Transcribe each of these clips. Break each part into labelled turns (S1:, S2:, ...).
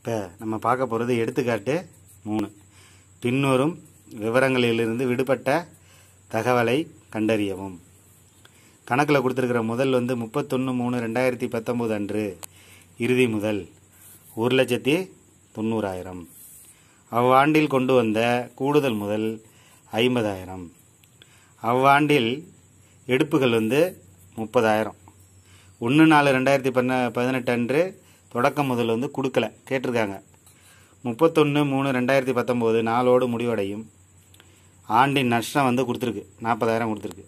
S1: இப்போ நம்ம பார்க்க போகிறது எடுத்துக்காட்டு மூணு பின்வரும் விவரங்களிலிருந்து விடுபட்ட தகவலை கண்டறியவும் கணக்கில் கொடுத்துருக்கிற முதல் வந்து முப்பத்தொன்று மூணு ரெண்டாயிரத்தி பத்தொம்போது அன்று இறுதி முதல் ஒரு லட்சத்தி தொண்ணூறாயிரம் அவ்வாண்டில் கொண்டு வந்த கூடுதல் முதல் ஐம்பதாயிரம் அவ்வாண்டில் எடுப்புகள் வந்து முப்பதாயிரம் ஒன்று நாலு ரெண்டாயிரத்தி பன்ன பதினெட்டு அன்று தொடக்கம் முதல் வந்து கொடுக்கல கேட்டிருக்காங்க முப்பத்தொன்று மூணு ரெண்டாயிரத்தி பத்தொம்போது நாளோடு முடிவடையும் ஆண்டின் நஷ்டம் வந்து கொடுத்துருக்கு நாற்பதாயிரம் கொடுத்துருக்கு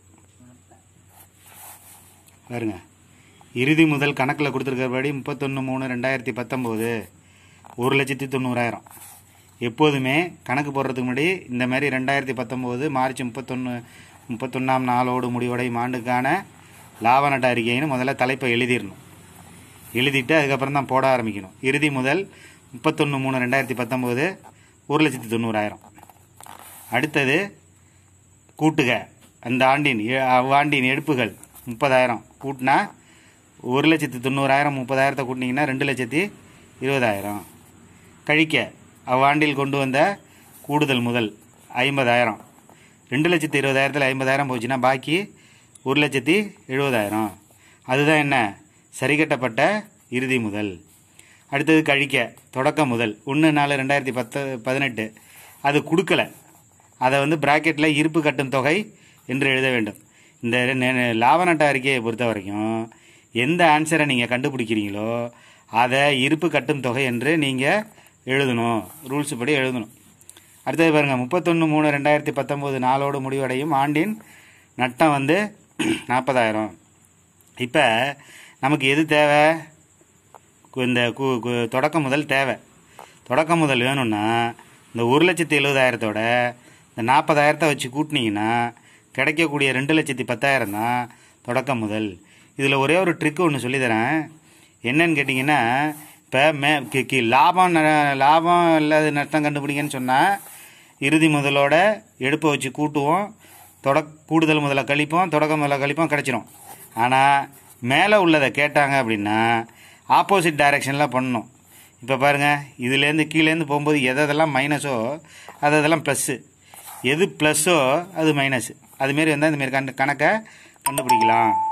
S1: பாருங்க இறுதி முதல் கணக்கில் கொடுத்துருக்கிறபடி முப்பத்தொன்று மூணு ரெண்டாயிரத்தி பத்தொம்போது ஒரு லட்சத்தி தொண்ணூறாயிரம் எப்போதுமே கணக்கு போடுறதுக்கு முன்னாடி இந்த மாதிரி ரெண்டாயிரத்தி பத்தொம்போது மார்ச் முப்பத்தொன்று முப்பத்தொன்னாம் நாளோடு முடிவடையும் ஆண்டுக்கான லாப நட்ட அறிக்கைன்னு முதல்ல தலைப்பை எழுதிடணும் எழுதிட்டு அதுக்கப்புறம் தான் போட ஆரம்பிக்கணும் இறுதி முதல் முப்பத்தொன்று மூணு ரெண்டாயிரத்தி பத்தொம்போது ஒரு லட்சத்தி தொண்ணூறாயிரம் அடுத்தது கூட்டுக அந்த ஆண்டின் அவ்வாண்டின் எடுப்புகள் முப்பதாயிரம் கூட்டினா ஒரு லட்சத்தி தொண்ணூறாயிரம் முப்பதாயிரத்தை கூட்டினீங்கன்னா ரெண்டு லட்சத்தி இருபதாயிரம் கழிக்க அவ்வாண்டில் கொண்டு வந்த கூடுதல் முதல் ஐம்பதாயிரம் ரெண்டு லட்சத்தி இருபதாயிரத்தில் ஐம்பதாயிரம் போச்சுன்னா பாக்கி ஒரு லட்சத்தி எழுபதாயிரம் அதுதான் என்ன சரிகட்டப்பட்ட இறுதி முதல் அடுத்தது கழிக்க தொடக்கம் முதல் ஒன்று நாலு ரெண்டாயிரத்தி பத்து பதினெட்டு அது கொடுக்கல அதை வந்து ப்ராக்கெட்டில் இருப்பு கட்டும் தொகை என்று எழுத வேண்டும் இந்த லாப நட்ட அறிக்கையை பொறுத்த வரைக்கும் எந்த ஆன்சரை நீங்கள் கண்டுபிடிக்கிறீங்களோ அதை இருப்பு கட்டும் தொகை என்று நீங்கள் எழுதணும் ரூல்ஸ் படி எழுதணும் அடுத்தது பாருங்கள் முப்பத்தொன்று மூணு ரெண்டாயிரத்தி பத்தொம்போது நாளோடு முடிவடையும் ஆண்டின் நட்டம் வந்து நாற்பதாயிரம் இப்போ நமக்கு எது தேவை இந்த கு தொடக்க முதல் தேவை தொடக்க முதல் வேணும்னா இந்த ஒரு லட்சத்து எழுபதாயிரத்தோட இந்த நாற்பதாயிரத்தை வச்சு கூட்டினீங்கன்னா கிடைக்கக்கூடிய ரெண்டு லட்சத்தி பத்தாயிரம் தான் தொடக்க முதல் இதில் ஒரே ஒரு ட்ரிக்கு ஒன்று சொல்லித்தரேன் என்னன்னு கேட்டிங்கன்னா இப்போ மே லாபம் லாபம் இல்லாத நஷ்டம் கண்டுபிடிங்கன்னு சொன்னால் இறுதி முதலோட எடுப்பை வச்சு கூட்டுவோம் தொட கூடுதல் முதல்ல கழிப்போம் தொடக்க முதல்ல கழிப்போம் கிடச்சிரும் ஆனால் மேலே உள்ளதை கேட்டாங்க அப்படின்னா ஆப்போசிட் டைரெக்ஷனில் பண்ணணும் இப்போ பாருங்கள் இதுலேருந்து கீழேருந்து போகும்போது எது எதெல்லாம் மைனஸோ அது அதெல்லாம் ப்ளஸ்ஸு எது ப்ளஸ்ஸோ அது மைனஸு அதுமாரி வந்தால் இந்தமாரி கண்டு கணக்கை கண்டுபிடிக்கலாம்